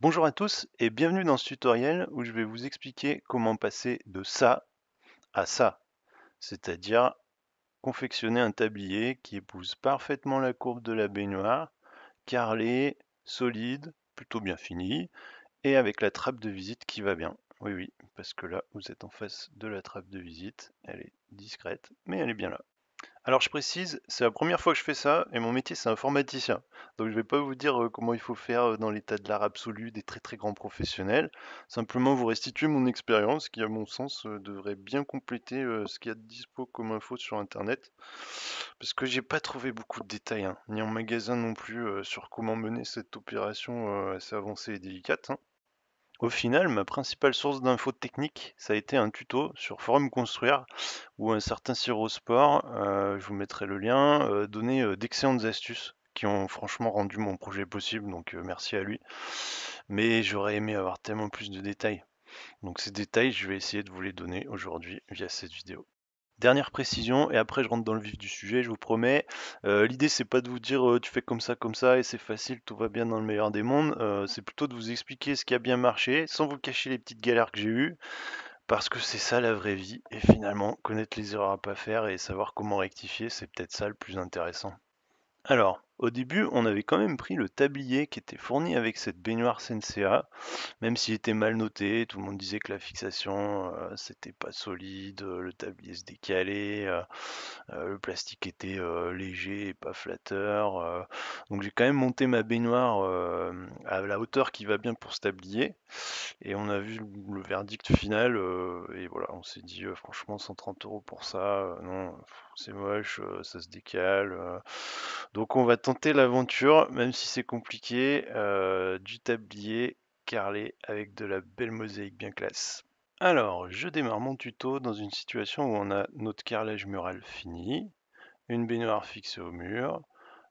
Bonjour à tous et bienvenue dans ce tutoriel où je vais vous expliquer comment passer de ça à ça, c'est-à-dire confectionner un tablier qui épouse parfaitement la courbe de la baignoire, carrelé, solide, plutôt bien fini, et avec la trappe de visite qui va bien. Oui, oui, parce que là, vous êtes en face de la trappe de visite, elle est discrète, mais elle est bien là. Alors je précise, c'est la première fois que je fais ça et mon métier c'est informaticien. Donc je ne vais pas vous dire euh, comment il faut faire euh, dans l'état de l'art absolu des très très grands professionnels. Simplement vous restituer mon expérience qui à mon sens euh, devrait bien compléter ce qu'il y a de dispo comme info sur internet. Parce que j'ai pas trouvé beaucoup de détails, hein, ni en magasin non plus, sur comment mener cette opération assez avancée et délicate. Hein. Au final, ma principale source d'infos techniques, ça a été un tuto sur Forum Construire où un certain Siro Sport euh, je vous mettrai le lien, euh, donnait euh, d'excellentes astuces qui ont franchement rendu mon projet possible, donc euh, merci à lui. Mais j'aurais aimé avoir tellement plus de détails. Donc ces détails, je vais essayer de vous les donner aujourd'hui via cette vidéo. Dernière précision, et après je rentre dans le vif du sujet, je vous promets. Euh, l'idée c'est pas de vous dire euh, tu fais comme ça, comme ça, et c'est facile, tout va bien dans le meilleur des mondes. Euh, c'est plutôt de vous expliquer ce qui a bien marché, sans vous cacher les petites galères que j'ai eues. Parce que c'est ça la vraie vie, et finalement, connaître les erreurs à pas faire et savoir comment rectifier, c'est peut-être ça le plus intéressant. Alors, au début, on avait quand même pris le tablier qui était fourni avec cette baignoire sensea même s'il était mal noté, tout le monde disait que la fixation euh, c'était pas solide, euh, le tablier se décalait, euh, le plastique était léger et pas flatteur. donc j'ai quand même monté ma baignoire à la hauteur qui va bien pour ce tablier, et on a vu le verdict final, et voilà, on s'est dit franchement 130 euros pour ça, non, c'est moche, ça se décale. donc on va l'aventure, même si c'est compliqué, euh, du tablier carrelé avec de la belle mosaïque bien classe. Alors, je démarre mon tuto dans une situation où on a notre carrelage mural fini, une baignoire fixée au mur,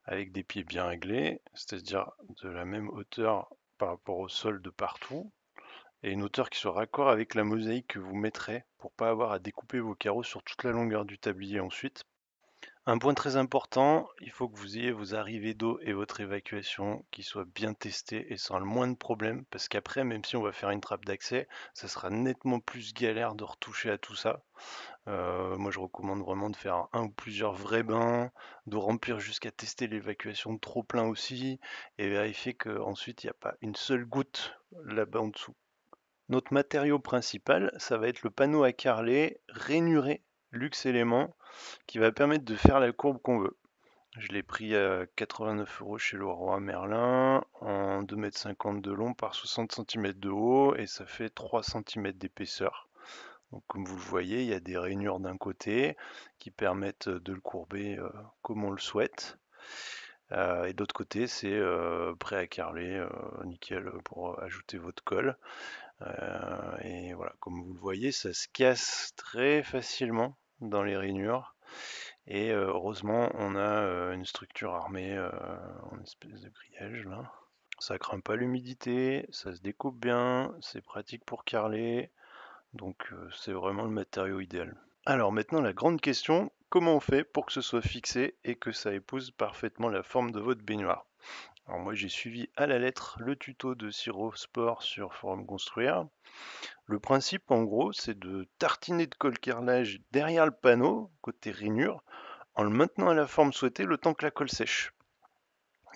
avec des pieds bien réglés, c'est-à-dire de la même hauteur par rapport au sol de partout, et une hauteur qui sera raccord avec la mosaïque que vous mettrez pour pas avoir à découper vos carreaux sur toute la longueur du tablier ensuite, un point très important, il faut que vous ayez vos arrivées d'eau et votre évacuation qui soient bien testées et sans le moins de problème, parce qu'après, même si on va faire une trappe d'accès, ça sera nettement plus galère de retoucher à tout ça. Euh, moi, je recommande vraiment de faire un ou plusieurs vrais bains, de remplir jusqu'à tester l'évacuation trop plein aussi, et vérifier qu'ensuite, il n'y a pas une seule goutte là-bas en dessous. Notre matériau principal, ça va être le panneau à carrelé rainuré luxe Element qui va permettre de faire la courbe qu'on veut. Je l'ai pris à 89 euros chez roi Merlin en 2,50 m de long par 60 cm de haut et ça fait 3 cm d'épaisseur. Donc comme vous le voyez, il y a des rainures d'un côté qui permettent de le courber euh, comme on le souhaite. Euh, et d'autre côté, c'est euh, prêt à carreler, nickel pour ajouter votre colle. Euh, et voilà, comme vous le voyez, ça se casse très facilement dans les rainures. Et euh, heureusement, on a euh, une structure armée en espèce de grillage là. Ça craint pas l'humidité, ça se découpe bien, c'est pratique pour carreler. Donc c'est vraiment le matériau idéal. Alors maintenant la grande question, comment on fait pour que ce soit fixé et que ça épouse parfaitement la forme de votre baignoire alors moi j'ai suivi à la lettre le tuto de Siro Sport sur Forum Construire. Le principe en gros c'est de tartiner de colle carrelage derrière le panneau, côté rainure, en le maintenant à la forme souhaitée le temps que la colle sèche.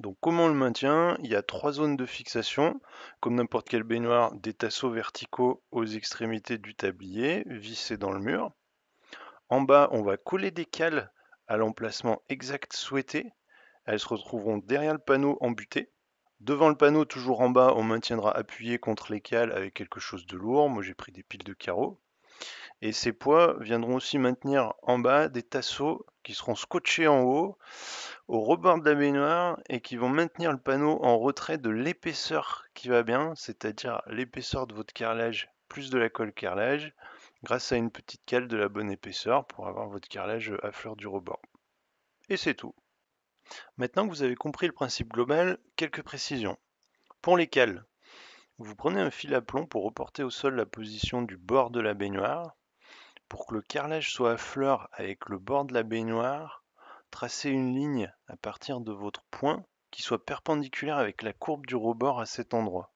Donc comment on le maintient Il y a trois zones de fixation, comme n'importe quelle baignoire, des tasseaux verticaux aux extrémités du tablier, vissés dans le mur. En bas, on va coller des cales à l'emplacement exact souhaité, elles se retrouveront derrière le panneau en butée. Devant le panneau, toujours en bas, on maintiendra appuyé contre les cales avec quelque chose de lourd. Moi, j'ai pris des piles de carreaux. Et ces poids viendront aussi maintenir en bas des tasseaux qui seront scotchés en haut au rebord de la baignoire et qui vont maintenir le panneau en retrait de l'épaisseur qui va bien, c'est-à-dire l'épaisseur de votre carrelage plus de la colle carrelage, grâce à une petite cale de la bonne épaisseur pour avoir votre carrelage à fleur du rebord. Et c'est tout. Maintenant que vous avez compris le principe global, quelques précisions. Pour les cales, vous prenez un fil à plomb pour reporter au sol la position du bord de la baignoire. Pour que le carrelage soit à fleur avec le bord de la baignoire, tracez une ligne à partir de votre point qui soit perpendiculaire avec la courbe du rebord à cet endroit.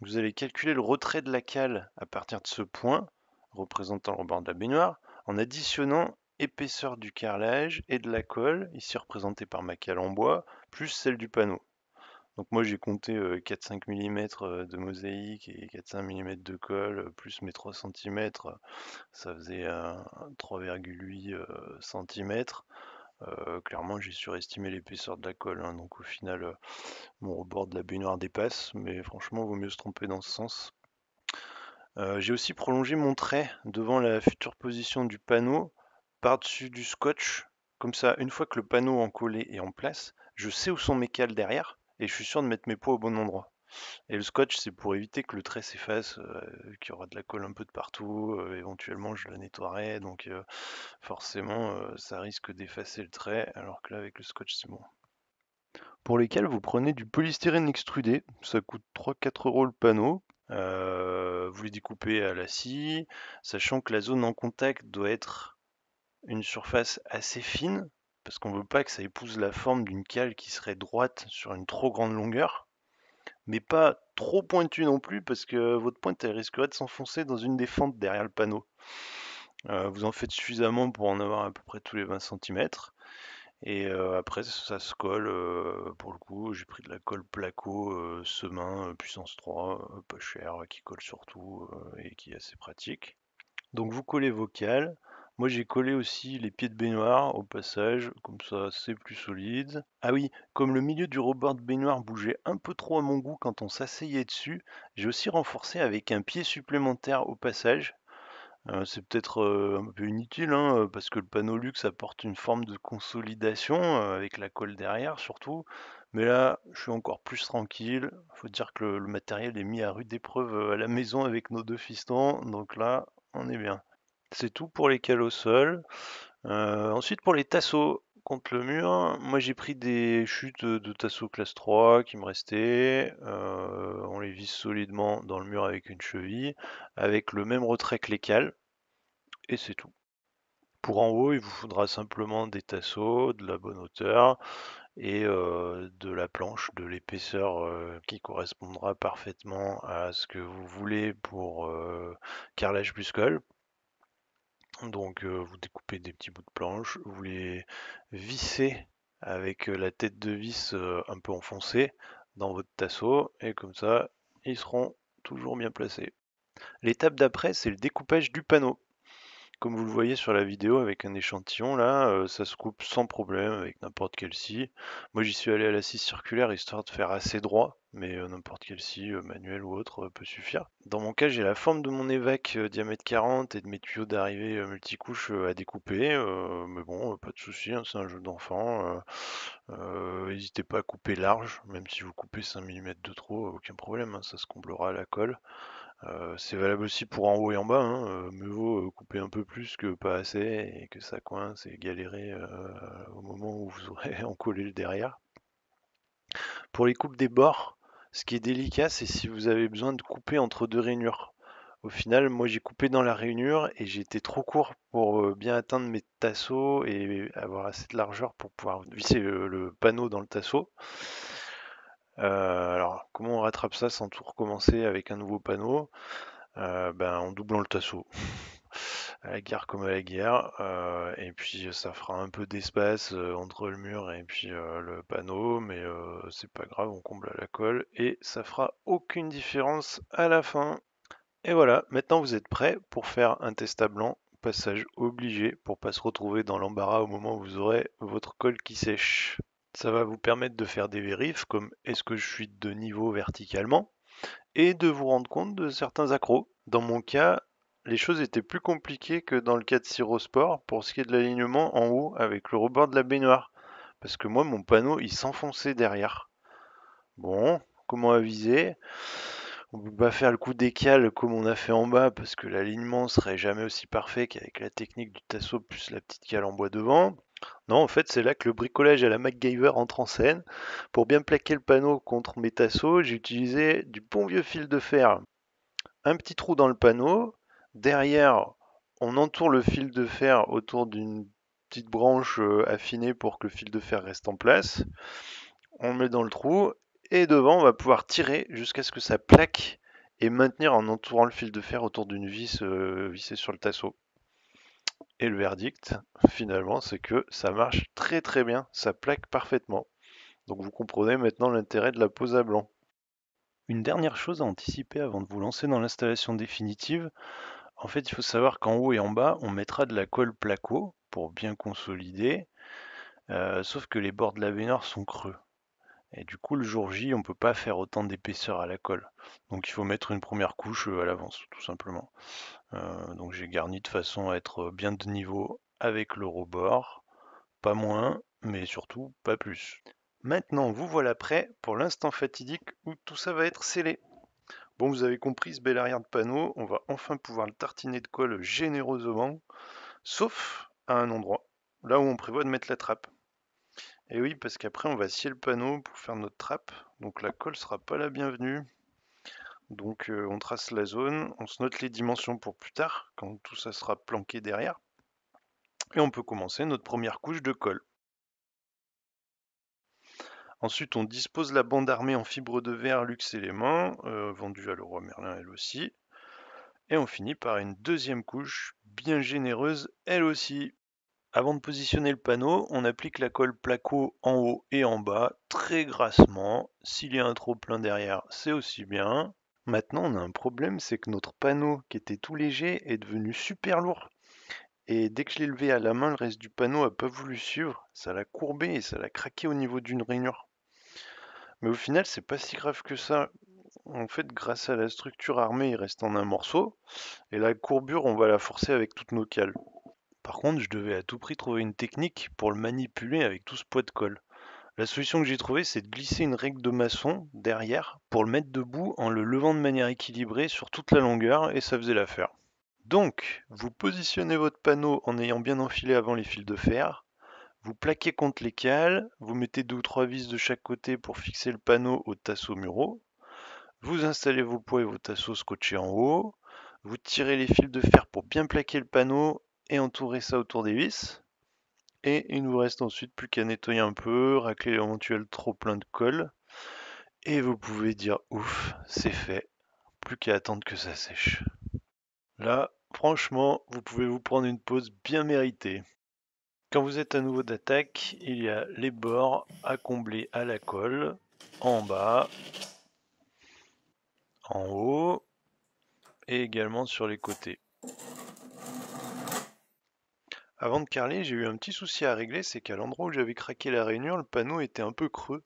Vous allez calculer le retrait de la cale à partir de ce point, représentant le rebord de la baignoire, en additionnant épaisseur du carrelage et de la colle, ici représentée par ma cale en bois, plus celle du panneau. Donc moi j'ai compté 4-5 euh, mm euh, de mosaïque et 4-5 mm de colle, euh, plus mes 3 cm, ça faisait 3,8 cm. clairement, j'ai surestimé l'épaisseur de la colle, hein. donc au final, mon rebord de la baignoire dépasse, mais franchement, vaut mieux se tromper dans ce sens. j'ai aussi prolongé mon trait devant la future position du panneau par-dessus du scotch. Comme ça, une fois que le panneau en collé et en place, je sais où sont mes cales derrière et je suis sûr de mettre mes poids au bon endroit. Et le scotch, c'est pour éviter que le trait s'efface, euh, qu'il y aura de la colle un peu de partout. Euh, éventuellement, je la nettoierai, donc euh, forcément, ça risque d'effacer le trait, alors que là, avec le scotch, c'est bon. Pour les cales vous prenez du polystyrène extrudé, ça coûte 3-4 euros le panneau. vous les découpez à la scie, sachant que la zone en contact doit être une surface assez fine, parce qu'on ne veut pas que ça épouse la forme d'une cale qui serait droite sur une trop grande longueur, mais pas trop pointue non plus, parce que votre pointe elle risquerait de s'enfoncer dans une des fentes derrière le panneau. Euh, vous en faites suffisamment pour en avoir à peu près tous les 20 cm. Et euh, après, ça se colle. Euh, pour le coup, j'ai pris de la colle placo semain puissance 3, pas cher, qui colle surtout et qui est assez pratique. Donc vous collez vos cales, moi j'ai collé aussi les pieds de baignoire au passage, comme ça c'est plus solide. Ah oui, comme le milieu du rebord de baignoire bougeait un peu trop à mon goût quand on s'asseyait dessus, j'ai aussi renforcé avec un pied supplémentaire au passage. Euh, c'est peut-être euh, un peu inutile hein, euh, parce que le panneau luxe apporte une forme de consolidation avec la colle derrière surtout. Mais là, je suis encore plus tranquille. Faut dire que le matériel est mis à rude épreuve à la maison avec nos deux fistons, donc là, on est bien c'est tout pour les cales au sol. Euh, ensuite, pour les tasseaux contre le mur, moi j'ai pris des chutes de tasseaux classe 3 qui me restaient. Euh, on les vise solidement dans le mur avec une cheville, avec le même retrait que les cales. Et c'est tout. Pour en haut, il vous faudra simplement des tasseaux, de la bonne hauteur et euh, de la planche de l'épaisseur qui correspondra parfaitement à ce que vous voulez pour carrelage plus colle. Donc euh, vous découpez des petits bouts de planche, vous les vissez avec euh, la tête de vis euh, un peu enfoncée dans votre tasseau et comme ça ils seront toujours bien placés. L'étape d'après c'est le découpage du panneau. Comme vous le voyez sur la vidéo avec un échantillon là, euh, ça se coupe sans problème avec n'importe quelle scie. Moi j'y suis allé à la scie circulaire histoire de faire assez droit, mais euh, n'importe quelle scie, euh, manuel manuelle ou autre, peut suffire. Dans mon cas j'ai la forme de mon évac diamètre 40 et de mes tuyaux d'arrivée multicouche à découper, mais bon, pas de souci, hein, c'est un jeu d'enfant. N'hésitez pas à couper large, même si vous coupez 5 mm de trop, aucun problème, hein, ça se comblera à la colle. Euh, c'est valable aussi pour en haut et en bas. Hein. Euh, mieux vaut euh, couper un peu plus que pas assez et que ça coince et galérer au moment où vous aurez encollé le derrière. Pour les coupes des bords, ce qui est délicat, c'est si vous avez besoin de couper entre deux rainures. Au final, moi j'ai coupé dans la rainure et j'ai été trop court pour bien atteindre mes tasseaux et avoir assez de largeur pour pouvoir visser le, le panneau dans le tasseau. Euh, alors, comment on rattrape ça sans tout recommencer avec un nouveau panneau euh, ben, En doublant le tasseau. à la guerre comme à la guerre. Euh, et puis, ça fera un peu d'espace entre le mur et puis le panneau, mais c'est pas grave, on comble à la colle et ça fera aucune différence à la fin. Et voilà, maintenant vous êtes prêt pour faire un test à blanc, passage obligé pour pas se retrouver dans l'embarras au moment où vous aurez votre colle qui sèche. Ça va vous permettre de faire des vérifs comme est-ce que je suis de niveau verticalement et de vous rendre compte de certains accros. Dans mon cas, les choses étaient plus compliquées que dans le cas de Cyrosport pour ce qui est de l'alignement en haut avec le rebord de la baignoire. Parce que moi, mon panneau, il s'enfonçait derrière. Bon, comment aviser On ne peut pas faire le coup d'écale comme on a fait en bas parce que l'alignement serait jamais aussi parfait qu'avec la technique du tasseau plus la petite cale en bois devant. Non, en fait, c'est là que le bricolage à la MacGyver entre en scène. Pour bien plaquer le panneau contre mes tasseaux, j'ai utilisé du bon vieux fil de fer. Un petit trou dans le panneau. Derrière, on entoure le fil de fer autour d'une petite branche euh, affinée pour que le fil de fer reste en place. On le met dans le trou et devant, on va pouvoir tirer jusqu'à ce que ça plaque et maintenir en entourant le fil de fer autour d'une vis euh, vissée sur le tasseau. Et le verdict, finalement, c'est que ça marche très très bien, ça plaque parfaitement. Donc vous comprenez maintenant l'intérêt de la pose à blanc. Une dernière chose à anticiper avant de vous lancer dans l'installation définitive. En fait, il faut savoir qu'en haut et en bas, on mettra de la colle placo pour bien consolider. Euh, sauf que les bords de la baignoire sont creux. Et du coup, le jour J, on peut pas faire autant d'épaisseur à la colle. Donc il faut mettre une première couche euh, à l'avance, tout simplement. Euh, donc j'ai garni de façon à être bien de niveau avec le rebord. Pas moins, mais surtout pas plus. Maintenant, vous voilà prêt pour l'instant fatidique où tout ça va être scellé. Bon, vous avez compris ce bel arrière de panneau, on va enfin pouvoir le tartiner de colle généreusement, sauf à un endroit, là où on prévoit de mettre la trappe. Et oui, parce qu'après, on va scier le panneau pour faire notre trappe. Donc la colle sera pas la bienvenue. Donc euh, on trace la zone, on se note les dimensions pour plus tard, quand tout ça sera planqué derrière. Et on peut commencer notre première couche de colle. Ensuite, on dispose la bande armée en fibre de verre Luxe les euh, vendue à Leroy Merlin elle aussi. Et on finit par une deuxième couche, bien généreuse elle aussi. Avant de positionner le panneau, on applique la colle placo en haut et en bas, très grassement. S'il y a un trop plein derrière, c'est aussi bien. Maintenant, on a un problème, c'est que notre panneau, qui était tout léger, est devenu super lourd. Et dès que je l'ai levé à la main, le reste du panneau n'a pas voulu suivre. Ça l'a courbé et ça l'a craqué au niveau d'une rainure. Mais au final, c'est pas si grave que ça. En fait, grâce à la structure armée, il reste en un morceau. Et la courbure, on va la forcer avec toutes nos cales. Par contre, je devais à tout prix trouver une technique pour le manipuler avec tout ce poids de colle. La solution que j'ai trouvée, c'est de glisser une règle de maçon derrière pour le mettre debout en le levant de manière équilibrée sur toute la longueur et ça faisait l'affaire. Donc, vous positionnez votre panneau en ayant bien enfilé avant les fils de fer, vous plaquez contre les cales, vous mettez deux ou trois vis de chaque côté pour fixer le panneau au tasseau muraux, vous installez vos poids et vos tasseaux scotchés en haut, vous tirez les fils de fer pour bien plaquer le panneau et entourer ça autour des vis. Et il vous reste ensuite plus qu'à nettoyer un peu, racler l'éventuel trop plein de colle. Et vous pouvez dire ouf, c'est fait. Plus qu'à attendre que ça sèche. Là, franchement, vous pouvez vous prendre une pause bien méritée. Quand vous êtes à nouveau d'attaque, il y a les bords à combler à la colle, en bas, en haut, et également sur les côtés. Avant de carreler, j'ai eu un petit souci à régler, c'est qu'à l'endroit où j'avais craqué la rainure, le panneau était un peu creux.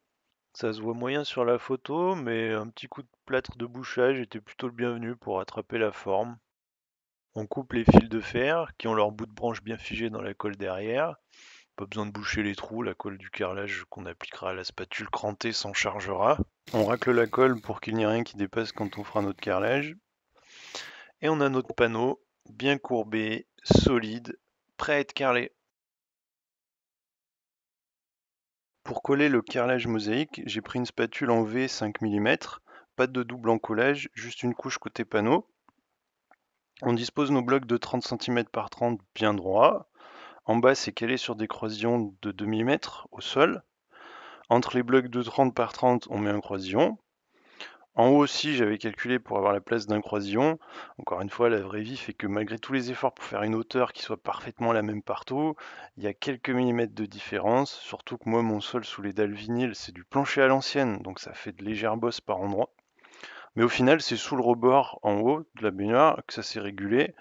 Ça se voit moyen sur la photo, mais un petit coup de plâtre de bouchage était plutôt le bienvenu pour attraper la forme. On coupe les fils de fer, qui ont leur bout de branche bien figé dans la colle derrière. Pas besoin de boucher les trous, la colle du carrelage qu'on appliquera à la spatule crantée s'en chargera. On racle la colle pour qu'il n'y ait rien qui dépasse quand on fera notre carrelage. Et on a notre panneau bien courbé, solide, prêt à être carrelé. Pour coller le carrelage mosaïque, j'ai pris une spatule en V 5 mm, pas de double encollage, juste une couche côté panneau. On dispose nos blocs de 30 cm par 30 bien droit. En bas, c'est calé sur des croisillons de 2 mm au sol. Entre les blocs de 30 par 30, on met un croisillon. En haut aussi, j'avais calculé pour avoir la place d'un croisillon. Encore une fois, la vraie vie fait que malgré tous les efforts pour faire une hauteur qui soit parfaitement la même partout, il y a quelques millimètres de différence, surtout que moi, mon sol sous les dalles vinyles, c'est du plancher à l'ancienne, donc ça fait de légères bosses par endroit. Mais au final, c'est sous le rebord en haut de la baignoire que ça s'est régulé.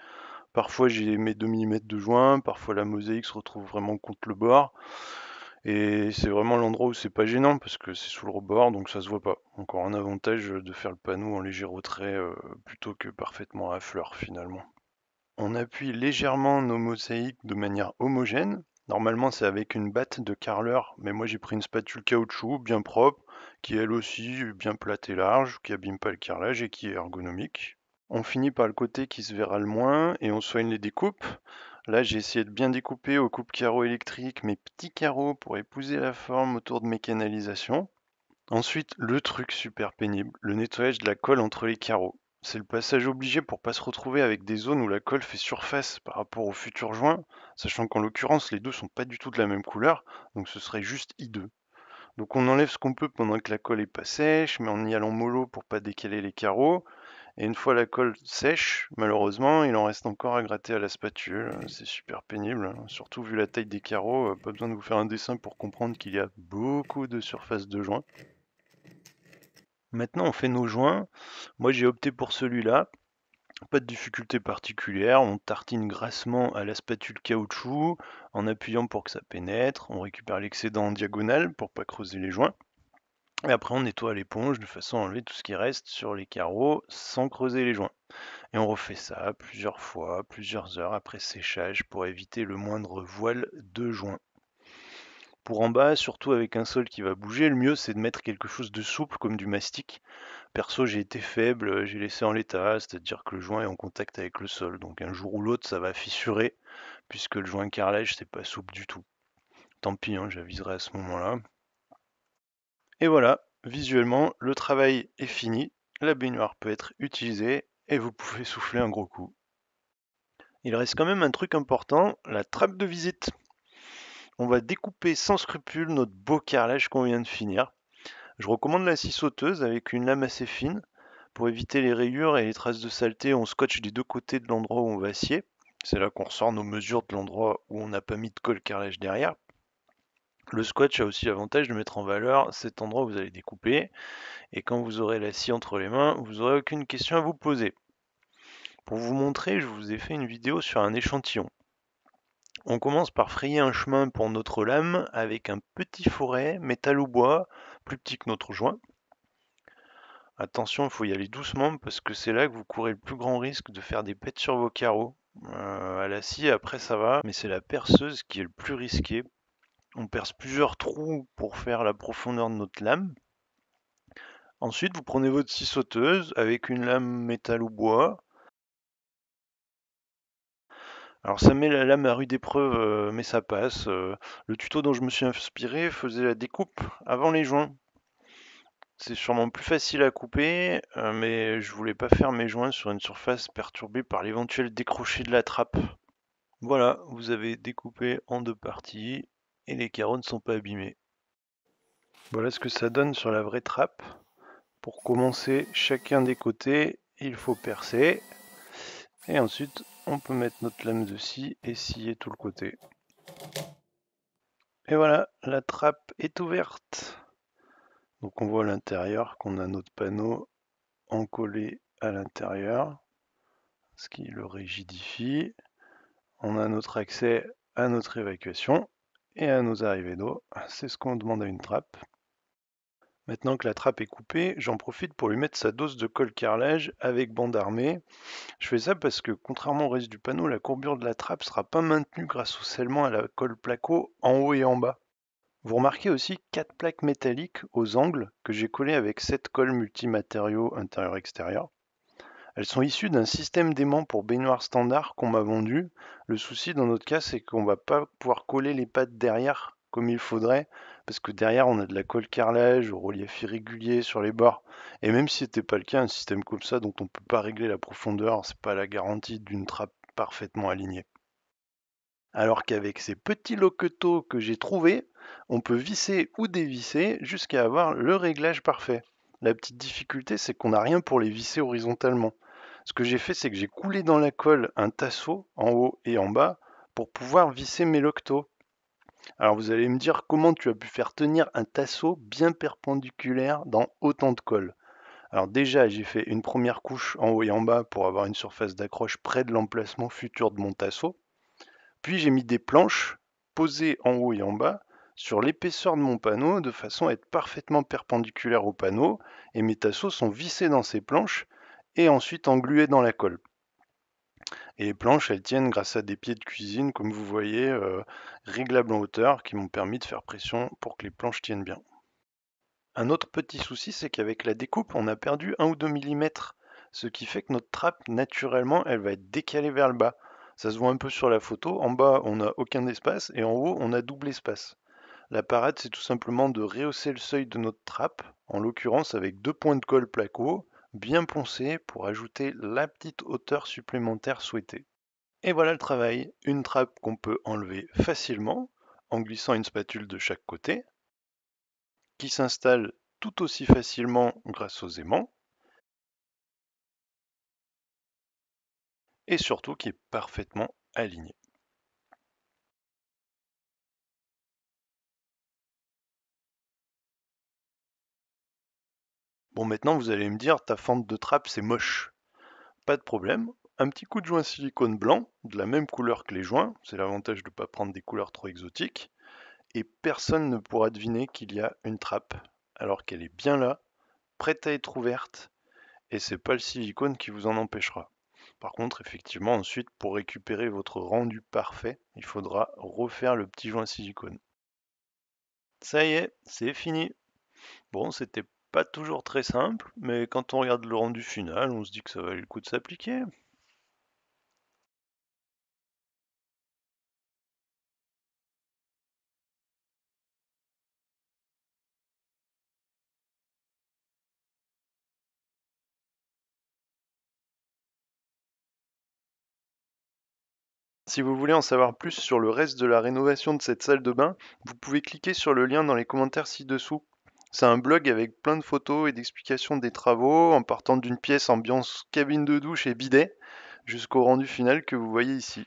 Parfois, j'ai mes 2 mm de joint, parfois la mosaïque se retrouve vraiment contre le bord. Et c'est vraiment l'endroit où c'est pas gênant parce que c'est sous le rebord donc ça se voit pas. Encore un avantage euh, de faire le panneau en léger retrait euh, plutôt que parfaitement à fleur finalement. On appuie légèrement nos mosaïques de manière homogène. Normalement c'est avec une batte de carleur, mais moi j'ai pris une spatule caoutchouc bien propre, qui elle aussi bien plate et large, qui abîme pas le carrelage et qui est ergonomique. On finit par le côté qui se verra le moins et on soigne les découpes. Là, j'ai essayé de bien découper au coupe carreau électrique mes petits carreaux pour épouser la forme autour de mes canalisations. Ensuite, le truc super pénible, le nettoyage de la colle entre les carreaux. C'est le passage obligé pour pas se retrouver avec des zones où la colle fait surface par rapport au futur joint, sachant qu'en l'occurrence les deux sont pas du tout de la même couleur, donc ce serait juste hideux. Donc on enlève ce qu'on peut pendant que la colle est pas sèche, mais en y allant mollo pour pas décaler les carreaux. Et une fois la colle sèche, malheureusement, il en reste encore à gratter à la spatule. Euh, c'est super pénible, hein. surtout vu la taille des carreaux, euh, pas besoin de vous faire un dessin pour comprendre qu'il y a beaucoup de surface de joints. Maintenant, on fait nos joints. Moi, j'ai opté pour celui-là. Pas de difficulté particulière, on tartine grassement à la spatule caoutchouc en appuyant pour que ça pénètre, on récupère l'excédent en diagonale pour pas creuser les joints. Et après, on nettoie l'éponge de façon à enlever tout ce qui reste sur les carreaux sans creuser les joints. Et on refait ça plusieurs fois, plusieurs heures après séchage pour éviter le moindre voile de joint. Pour en bas, surtout avec un sol qui va bouger, le mieux c'est de mettre quelque chose de souple comme du mastic. Perso, j'ai été faible, j'ai laissé en l'état, c'est-à-dire que le joint est en contact avec le sol. Donc un jour ou l'autre, ça va fissurer puisque le joint carrelage c'est pas souple du tout. Tant pis, hein, j'aviserai à ce moment-là. Et voilà, visuellement, le travail est fini, la baignoire peut être utilisée et vous pouvez souffler un gros coup. Il reste quand même un truc important, la trappe de visite. On va découper sans scrupule notre beau carrelage qu'on vient de finir. Je recommande la scie sauteuse avec une lame assez fine. Pour éviter les rayures et les traces de saleté, on scotche les deux côtés de l'endroit où on va scier. C'est là qu'on ressort nos mesures de l'endroit où on n'a pas mis de colle carrelage derrière. Le squatch a aussi l'avantage de mettre en valeur cet endroit où vous allez découper. Et quand vous aurez la scie entre les mains, vous n'aurez aucune question à vous poser. Pour vous montrer, je vous ai fait une vidéo sur un échantillon. On commence par frayer un chemin pour notre lame avec un petit forêt, métal ou bois, plus petit que notre joint. Attention, il faut y aller doucement parce que c'est là que vous courez le plus grand risque de faire des pètes sur vos carreaux. Euh, à la scie, après ça va, mais c'est la perceuse qui est le plus risquée on perce plusieurs trous pour faire la profondeur de notre lame. Ensuite, vous prenez votre scie sauteuse avec une lame métal ou bois. Alors ça met la lame à rude épreuve, euh, mais ça passe. Euh. Le tuto dont je me suis inspiré faisait la découpe avant les joints. C'est sûrement plus facile à couper, euh, mais je voulais pas faire mes joints sur une surface perturbée par l'éventuel décroché de la trappe. Voilà, vous avez découpé en deux parties et les carreaux ne sont pas abîmés. Voilà ce que ça donne sur la vraie trappe. Pour commencer, chacun des côtés, il faut percer. Et ensuite, on peut mettre notre lame de scie et scier tout le côté. Et voilà, la trappe est ouverte. Donc on voit à l'intérieur qu'on a notre panneau encollé à l'intérieur, ce qui le rigidifie. On a notre accès à notre évacuation et à nos arrivées d'eau. C'est ce qu'on demande à une trappe. Maintenant que la trappe est coupée, j'en profite pour lui mettre sa dose de colle carrelage avec bande armée. Je fais ça parce que contrairement au reste du panneau, la courbure de la trappe ne sera pas maintenue grâce au scellement à la colle placo en haut et en bas. Vous remarquez aussi quatre plaques métalliques aux angles que j'ai collées avec 7 colle multimatériaux intérieur-extérieur. Elles sont issues d'un système d'aimant pour baignoire standard qu'on m'a vendu. Le souci dans notre cas, c'est qu'on va pas pouvoir coller les pattes derrière comme il faudrait, parce que derrière on a de la colle carrelage, au relief irrégulier sur les bords. Et même si c'était pas le cas, un système comme ça dont on ne peut pas régler la profondeur, c'est pas la garantie d'une trappe parfaitement alignée. Alors qu'avec ces petits loqueteaux que j'ai trouvés, on peut visser ou dévisser jusqu'à avoir le réglage parfait. La petite difficulté, c'est qu'on n'a rien pour les visser horizontalement. Ce que j'ai fait, c'est que j'ai coulé dans la colle un tasseau en haut et en bas pour pouvoir visser mes loctos. Alors vous allez me dire comment tu as pu faire tenir un tasseau bien perpendiculaire dans autant de colle. Alors déjà j'ai fait une première couche en haut et en bas pour avoir une surface d'accroche près de l'emplacement futur de mon tasseau. Puis j'ai mis des planches posées en haut et en bas sur l'épaisseur de mon panneau de façon à être parfaitement perpendiculaire au panneau et mes tasseaux sont vissés dans ces planches et ensuite englué dans la colle. Et les planches, elles tiennent grâce à des pieds de cuisine, comme vous voyez, euh, réglables en hauteur, qui m'ont permis de faire pression pour que les planches tiennent bien. Un autre petit souci, c'est qu'avec la découpe, on a perdu 1 ou 2 mm, ce qui fait que notre trappe, naturellement, elle va être décalée vers le bas. Ça se voit un peu sur la photo, en bas on n'a aucun espace et en haut on a double espace. La parade, c'est tout simplement de rehausser le seuil de notre trappe, en l'occurrence avec deux points de colle placo bien poncé pour ajouter la petite hauteur supplémentaire souhaitée. Et voilà le travail, une trappe qu'on peut enlever facilement en glissant une spatule de chaque côté, qui s'installe tout aussi facilement grâce aux aimants, et surtout qui est parfaitement alignée. Bon, maintenant vous allez me dire, ta fente de trappe c'est moche. Pas de problème, un petit coup de joint silicone blanc, de la même couleur que les joints, c'est l'avantage de ne pas prendre des couleurs trop exotiques, et personne ne pourra deviner qu'il y a une trappe, alors qu'elle est bien là, prête à être ouverte, et c'est pas le silicone qui vous en empêchera. Par contre, effectivement, ensuite, pour récupérer votre rendu parfait, il faudra refaire le petit joint silicone. Ça y est, c'est fini. Bon, c'était pas toujours très simple, mais quand on regarde le rendu final, on se dit que ça valait le coup de s'appliquer. Si vous voulez en savoir plus sur le reste de la rénovation de cette salle de bain, vous pouvez cliquer sur le lien dans les commentaires ci-dessous. C'est un blog avec plein de photos et d'explications des travaux, en partant d'une pièce ambiance cabine de douche et bidet, jusqu'au rendu final que vous voyez ici.